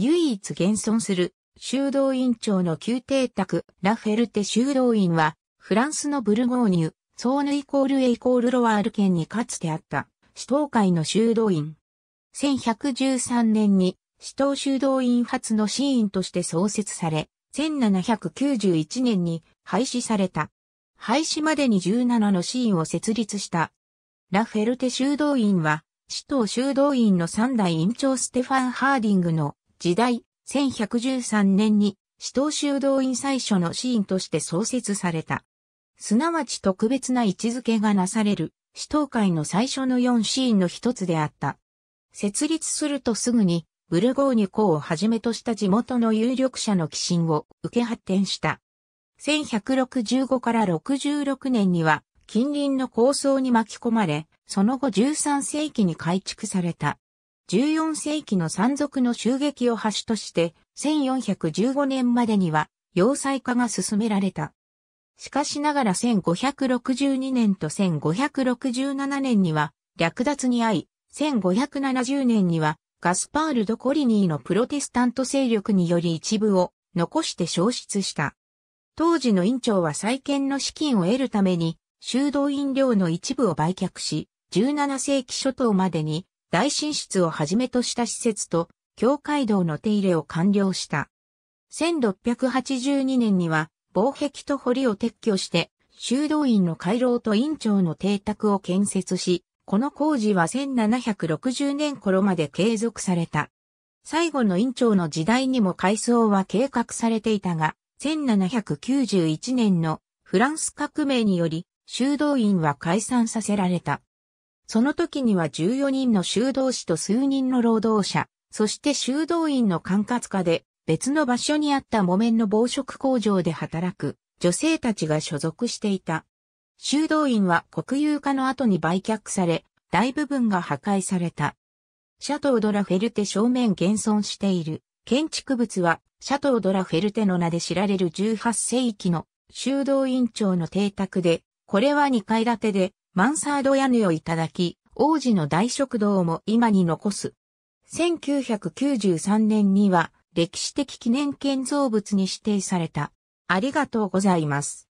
唯一現存する修道院長の宮廷宅ラフェルテ修道院はフランスのブルゴーニュ、ソーヌイコールエイコールロワール県にかつてあった首都会の修道院。1113年に首都修道院初のシーンとして創設され、1791年に廃止された。廃止までに17のシーンを設立した。ラフェルテ修道院は、首都修道院の3代院長ステファン・ハーディングの時代、1113年に、死闘修道院最初のシーンとして創設された。すなわち特別な位置づけがなされる、死闘会の最初の4シーンの一つであった。設立するとすぐに、ブルゴーニュ公をはじめとした地元の有力者の寄進を受け発展した。1165から66年には、近隣の構想に巻き込まれ、その後13世紀に改築された。14世紀の山賊の襲撃を端として、1415年までには、要塞化が進められた。しかしながら1562年と1567年には、略奪に遭い、1570年には、ガスパール・ド・コリニーのプロテスタント勢力により一部を残して消失した。当時の院長は再建の資金を得るために、修道院料の一部を売却し、17世紀初頭までに大寝室をはじめとした施設と、教会道の手入れを完了した。1682年には、防壁と堀を撤去して、修道院の回廊と院長の邸宅を建設し、この工事は1760年頃まで継続された。最後の院長の時代にも改装は計画されていたが、1791年のフランス革命により修道院は解散させられた。その時には14人の修道士と数人の労働者、そして修道院の管轄下で別の場所にあった木綿の防食工場で働く女性たちが所属していた。修道院は国有化の後に売却され、大部分が破壊された。シャトードラフェルテ正面現存している建築物はシャトードラフェルテの名で知られる18世紀の修道院長の邸宅で、これは2階建てでマンサード屋根をいただき、王子の大食堂も今に残す。1993年には歴史的記念建造物に指定された。ありがとうございます。